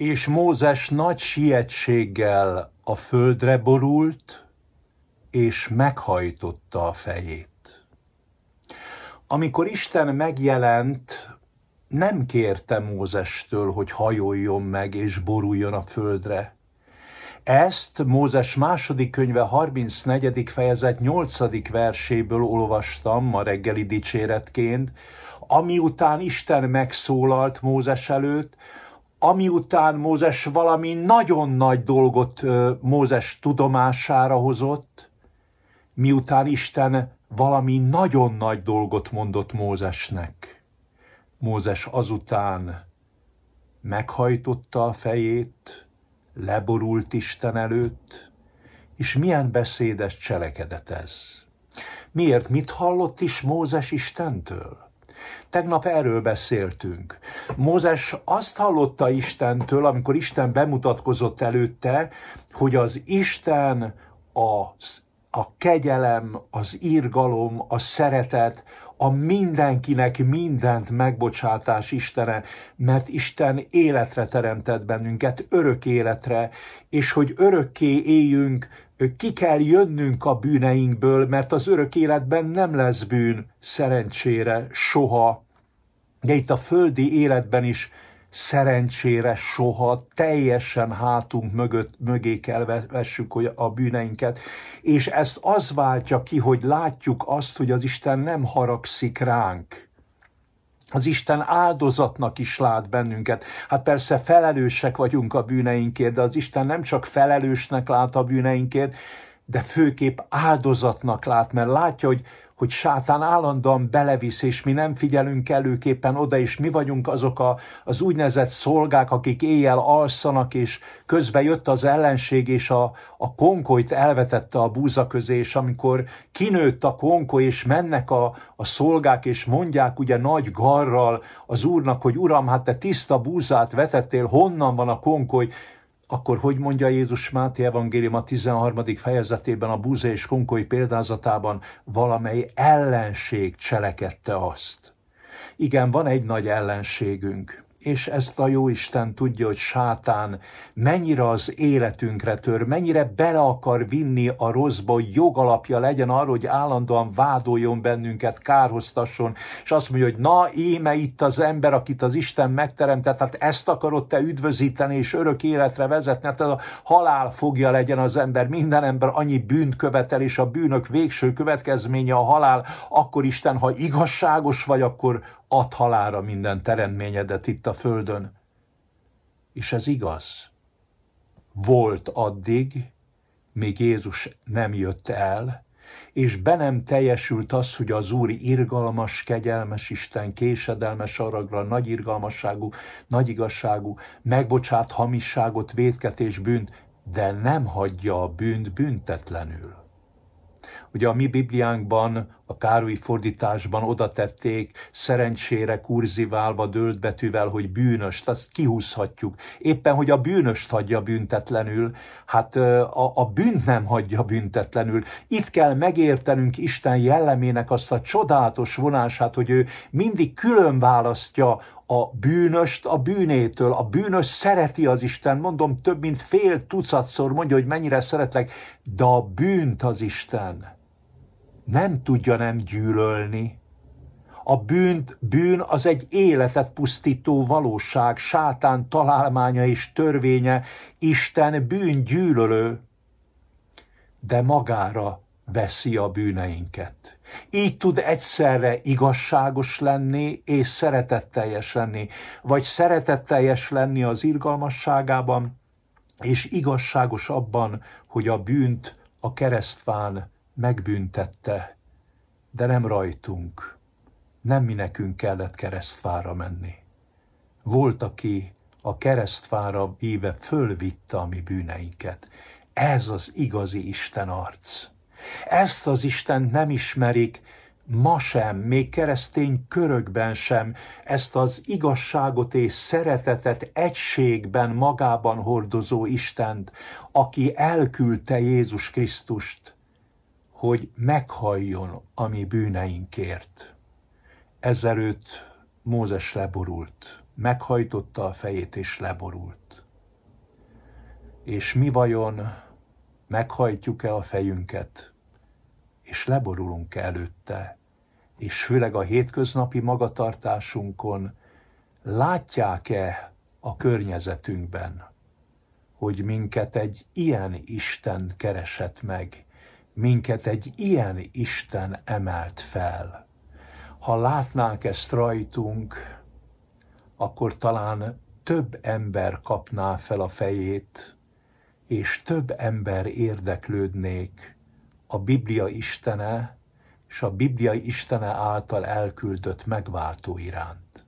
és Mózes nagy sietséggel a földre borult, és meghajtotta a fejét. Amikor Isten megjelent, nem kérte Mózestől, hogy hajoljon meg és boruljon a földre. Ezt Mózes második könyve 34. fejezet 8. verséből olvastam ma reggeli dicséretként, Amiután Isten megszólalt Mózes előtt, amiután Mózes valami nagyon nagy dolgot Mózes tudomására hozott, miután Isten valami nagyon nagy dolgot mondott Mózesnek. Mózes azután meghajtotta a fejét, leborult Isten előtt, és milyen beszédes cselekedet ez. Miért? Mit hallott is Mózes Istentől? Tegnap erről beszéltünk. Mózes azt hallotta Istentől, amikor Isten bemutatkozott előtte, hogy az Isten az a kegyelem, az írgalom, a szeretet, a mindenkinek mindent megbocsátás Istene, mert Isten életre teremtett bennünket, örök életre, és hogy örökké éljünk, ki kell jönnünk a bűneinkből, mert az örök életben nem lesz bűn, szerencsére, soha. De itt a földi életben is szerencsére soha teljesen hátunk mögött, mögé kell vessük a bűneinket, és ezt az váltja ki, hogy látjuk azt, hogy az Isten nem haragszik ránk. Az Isten áldozatnak is lát bennünket. Hát persze felelősek vagyunk a bűneinkért, de az Isten nem csak felelősnek lát a bűneinkért, de főképp áldozatnak lát, mert látja, hogy hogy sátán állandóan belevisz, és mi nem figyelünk előképpen oda, és mi vagyunk azok a, az úgynevezett szolgák, akik éjjel alszanak, és közben jött az ellenség, és a, a konkolyt elvetette a búza közé, és amikor kinőtt a konkoly, és mennek a, a szolgák, és mondják ugye nagy garral az úrnak, hogy uram, hát te tiszta búzát vetettél, honnan van a konkoly, akkor hogy mondja Jézus Máté Evangélium a 13. fejezetében a Búze és Konkói példázatában, valamely ellenség cselekedte azt. Igen, van egy nagy ellenségünk, és ezt a jó Isten tudja, hogy sátán mennyire az életünkre tör, mennyire bele akar vinni a rosszba, hogy jogalapja legyen arra, hogy állandóan vádoljon bennünket, kárhoztasson, és azt mondja, hogy na, éme itt az ember, akit az Isten megteremtett, tehát ezt akarod te üdvözíteni és örök életre vezetni, hát ez a halál fogja legyen az ember, minden ember annyi bűnt követel, és a bűnök végső következménye a halál, akkor Isten, ha igazságos vagy, akkor ad halára minden teremtményedet itt a földön. És ez igaz. Volt addig, míg Jézus nem jött el, és be nem teljesült az, hogy az Úr irgalmas, kegyelmes Isten, késedelmes aragra, nagy irgalmasságú, nagy igazságú, megbocsát hamisságot, védket és bűnt, de nem hagyja a bűnt büntetlenül. Ugye a mi Bibliánkban, a Károlyi fordításban oda tették, szerencsére kurziválva, dőlt betűvel, hogy bűnöst, azt kihúzhatjuk. Éppen, hogy a bűnöst hagyja büntetlenül, hát a, a bűnt nem hagyja büntetlenül. Itt kell megértenünk Isten jellemének azt a csodálatos vonását, hogy ő mindig külön választja a bűnöst a bűnétől. A bűnös szereti az Isten, mondom, több mint fél tucatszor mondja, hogy mennyire szeretlek, de a bűnt az Isten nem tudja nem gyűlölni. A bűnt, bűn az egy életet pusztító valóság, sátán találmánya és törvénye, Isten bűn gyűlölő, de magára veszi a bűneinket. Így tud egyszerre igazságos lenni és szeretetteljes lenni, vagy szeretetteljes lenni az irgalmasságában, és igazságos abban, hogy a bűnt a keresztván megbüntette, de nem rajtunk, nem mi nekünk kellett keresztfára menni. Volt, aki a keresztfára víve fölvitte a mi bűneinket. Ez az igazi Isten arc. Ezt az Istent nem ismerik ma sem, még keresztény körökben sem, ezt az igazságot és szeretetet egységben magában hordozó Istent, aki elküldte Jézus Krisztust, hogy meghalljon a mi bűneinkért. Ezelőtt Mózes leborult, meghajtotta a fejét és leborult. És mi vajon meghajtjuk-e a fejünket? és leborulunk előtte, és főleg a hétköznapi magatartásunkon látják-e a környezetünkben, hogy minket egy ilyen Isten keresett meg, minket egy ilyen Isten emelt fel. Ha látnánk ezt rajtunk, akkor talán több ember kapná fel a fejét, és több ember érdeklődnék a Biblia Istene és a Biblia Istene által elküldött megváltó iránt.